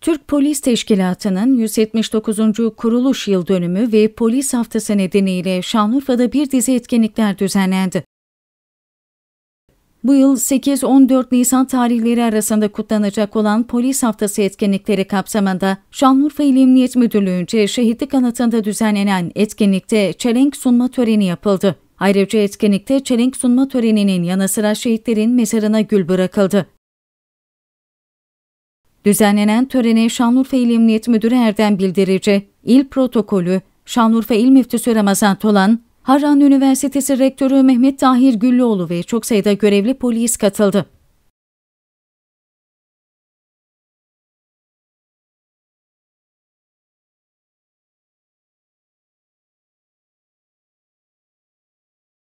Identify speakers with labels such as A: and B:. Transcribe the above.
A: Türk Polis Teşkilatı'nın 179. kuruluş yıl dönümü ve polis haftası nedeniyle Şanlıurfa'da bir dizi etkinlikler düzenlendi. Bu yıl 8-14 Nisan tarihleri arasında kutlanacak olan Polis Haftası etkinlikleri kapsamında Şanlıurfa İl Emniyet Müdürlüğü'nce Şehitlik Anıtı'nda düzenlenen etkinlikte çelenk sunma töreni yapıldı. Ayrıca etkinlikte çelenk sunma töreninin yanı sıra şehitlerin mezarına gül bırakıldı. Düzenlenen törene Şanlıurfa İl Emniyet Müdürü Erdem Bildirici, İl Protokolü, Şanlıurfa İl Müftüsü Ramazan Tolan, Harran Üniversitesi Rektörü Mehmet Tahir Güllüoğlu ve çok sayıda görevli polis katıldı.